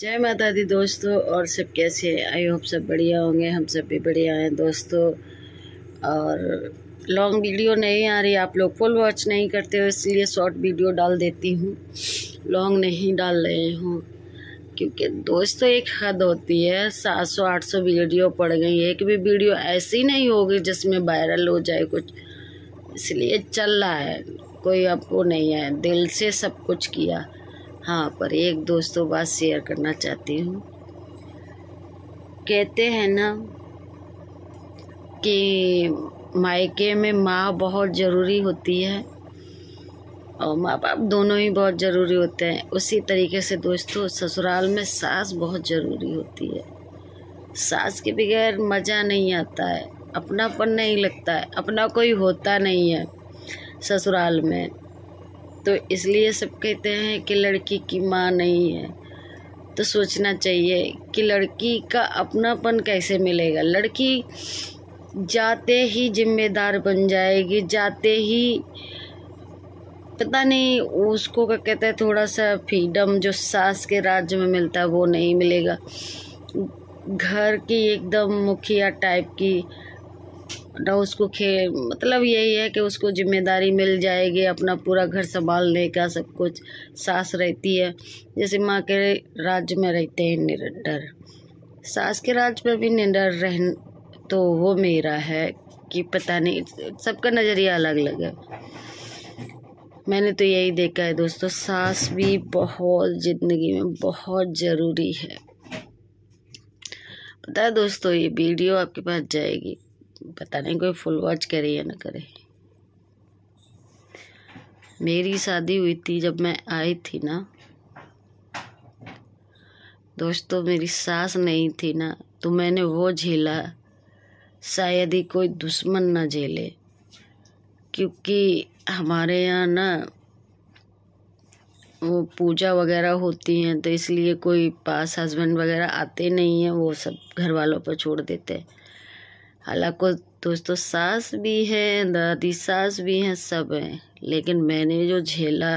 जय माता दी दोस्तों और सब कैसे आई होप सब बढ़िया होंगे हम सब भी बढ़िया हैं दोस्तों और लॉन्ग वीडियो नहीं आ रही आप लोग फुल वॉच नहीं करते हो इसलिए शॉर्ट वीडियो डाल देती हूँ लॉन्ग नहीं डाल रहे हूँ क्योंकि दोस्तों एक हद होती है सात सौ आठ सौ वीडियो पड़ गई एक भी वीडियो ऐसी नहीं होगी जिसमें वायरल हो जाए कुछ इसलिए चल रहा है कोई आपको नहीं है दिल से सब कुछ किया हाँ पर एक दोस्तों तो बात शेयर करना चाहती हूँ कहते हैं ना कि मायके में माँ बहुत ज़रूरी होती है और माँ बाप दोनों ही बहुत ज़रूरी होते हैं उसी तरीके से दोस्तों ससुराल में सास बहुत ज़रूरी होती है सास के बगैर मज़ा नहीं आता है अपनापन नहीं लगता है अपना कोई होता नहीं है ससुराल में तो इसलिए सब कहते हैं कि लड़की की माँ नहीं है तो सोचना चाहिए कि लड़की का अपनापन कैसे मिलेगा लड़की जाते ही जिम्मेदार बन जाएगी जाते ही पता नहीं उसको क्या कहते हैं थोड़ा सा फ्रीडम जो सास के राज्य में मिलता है वो नहीं मिलेगा घर की एकदम मुखिया टाइप की ना उसको खे मतलब यही है कि उसको जिम्मेदारी मिल जाएगी अपना पूरा घर संभालने का सब कुछ सास रहती है जैसे माँ के राज्य में रहते हैं निरंतर सास के राज्य में भी निरंतर रह तो वो मेरा है कि पता नहीं सबका नज़रिया अलग अलग है मैंने तो यही देखा है दोस्तों सास भी बहुत ज़िंदगी में बहुत ज़रूरी है पता है दोस्तों ये वीडियो आपके पास जाएगी पता नहीं कोई फुल वॉच करे या ना करे मेरी शादी हुई थी जब मैं आई थी ना दोस्तों मेरी सास नहीं थी ना तो मैंने वो झेला शायद ही कोई दुश्मन ना झेले क्योंकि हमारे यहाँ ना वो पूजा वगैरह होती हैं तो इसलिए कोई पास हस्बैंड वगैरह आते नहीं हैं वो सब घर वालों पर छोड़ देते हैं हालांकि दोस्तों सास भी हैं दादी सास भी हैं सब हैं लेकिन मैंने जो झेला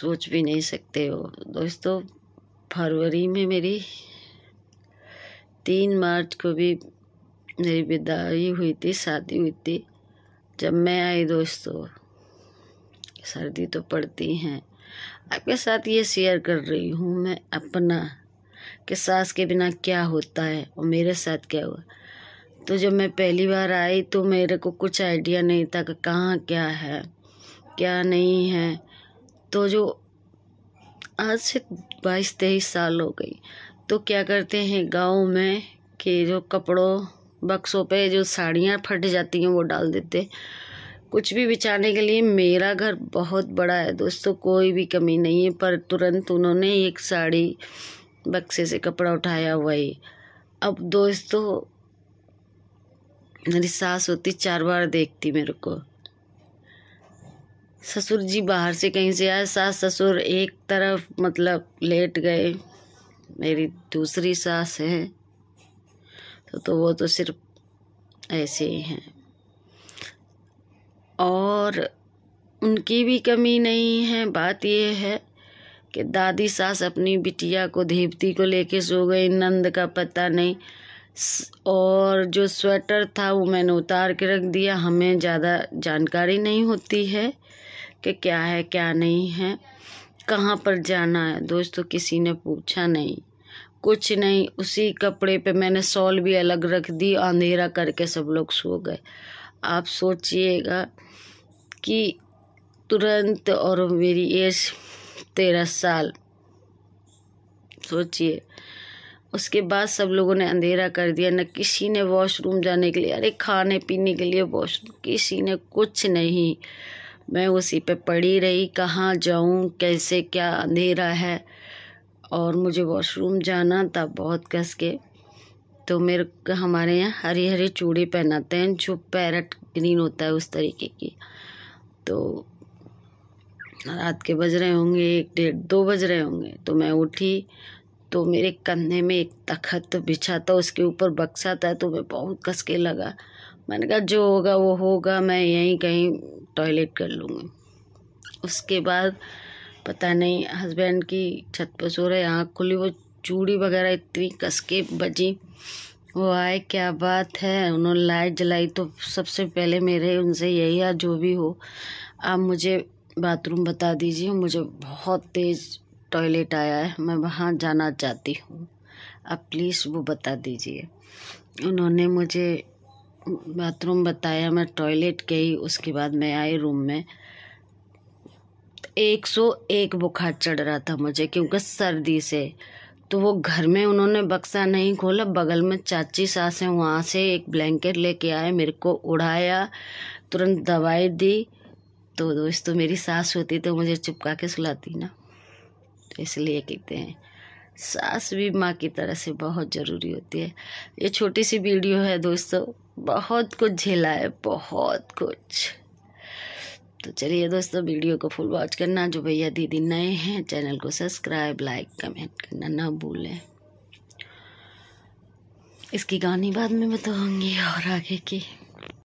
सोच भी नहीं सकते हो दोस्तों फरवरी में मेरी तीन मार्च को भी मेरी विदाई हुई थी शादी हुई थी जब मैं आई दोस्तों सर्दी तो पड़ती हैं आपके साथ ये शेयर कर रही हूँ मैं अपना कि सास के बिना क्या होता है और मेरे साथ क्या हुआ तो जब मैं पहली बार आई तो मेरे को कुछ आइडिया नहीं था कि कहाँ क्या है क्या नहीं है तो जो आज से बाईस तेईस साल हो गई तो क्या करते हैं गांव में कि जो कपड़ों बक्सों पे जो साड़ियाँ फट जाती हैं वो डाल देते कुछ भी बिछाने के लिए मेरा घर बहुत बड़ा है दोस्तों कोई भी कमी नहीं है पर तुरंत उन्होंने एक साड़ी बक्से से कपड़ा उठाया हुआ ही अब दोस्तों मेरी सास होती चार बार देखती मेरे को ससुर जी बाहर से कहीं से आए सास ससुर एक तरफ मतलब लेट गए मेरी दूसरी सास है तो, तो वो तो सिर्फ ऐसे ही हैं और उनकी भी कमी नहीं है बात ये है कि दादी सास अपनी बिटिया को धीपती को लेके सो गई नंद का पता नहीं और जो स्वेटर था वो मैंने उतार के रख दिया हमें ज़्यादा जानकारी नहीं होती है कि क्या है क्या नहीं है कहाँ पर जाना है दोस्तों किसी ने पूछा नहीं कुछ नहीं उसी कपड़े पे मैंने सॉल भी अलग रख दी अंधेरा करके सब लोग सो गए आप सोचिएगा कि तुरंत और मेरी एज तेरह साल सोचिए उसके बाद सब लोगों ने अंधेरा कर दिया न किसी ने वॉशरूम जाने के लिए अरे खाने पीने के लिए वॉशरूम किसी ने कुछ नहीं मैं उसी पे पड़ी रही कहाँ जाऊँ कैसे क्या अंधेरा है और मुझे वॉशरूम जाना था बहुत कस के तो मेरे हमारे यहाँ हरी हरी चूड़ी पहनाते हैं जो पैरट ग्रीन होता है उस तरीके की तो रात के बज रहे होंगे एक डेढ़ दो बज रहे होंगे तो मैं उठी तो मेरे कंधे में एक तखत बिछा था उसके ऊपर बक्सा था तो मैं बहुत कस के लगा मैंने कहा जो होगा वो होगा मैं यहीं कहीं टॉयलेट कर लूँगी उसके बाद पता नहीं हस्बैंड की छत पर सो रहे आँख खुली वो चूड़ी वगैरह इतनी कस के बजी वो आए क्या बात है उन्होंने लाइट जलाई तो सबसे पहले मेरे उनसे यही है जो भी हो आप मुझे बाथरूम बता दीजिए मुझे बहुत तेज़ टॉयलेट आया है मैं वहाँ जाना चाहती हूँ आप प्लीज़ वो बता दीजिए उन्होंने मुझे बाथरूम बताया मैं टॉयलेट गई उसके बाद मैं आई रूम में एक सौ एक बुखार चढ़ रहा था मुझे क्योंकि सर्दी से तो वो घर में उन्होंने बक्सा नहीं खोला बगल में चाची सास हैं वहाँ से एक ब्लैंकेट लेके आए मेरे को उड़ाया तुरंत दवाई दी तो दोस्तों मेरी सास होती तो मुझे चुपका के सुलाती ना तो इसलिए कहते हैं सास भी माँ की तरह से बहुत ज़रूरी होती है ये छोटी सी वीडियो है दोस्तों बहुत कुछ झेला है बहुत कुछ तो चलिए दोस्तों वीडियो को फुल वॉच करना जो भैया दीदी नए हैं चैनल को सब्सक्राइब लाइक कमेंट करना ना भूलें इसकी कहानी बाद में बताऊँगी और आगे की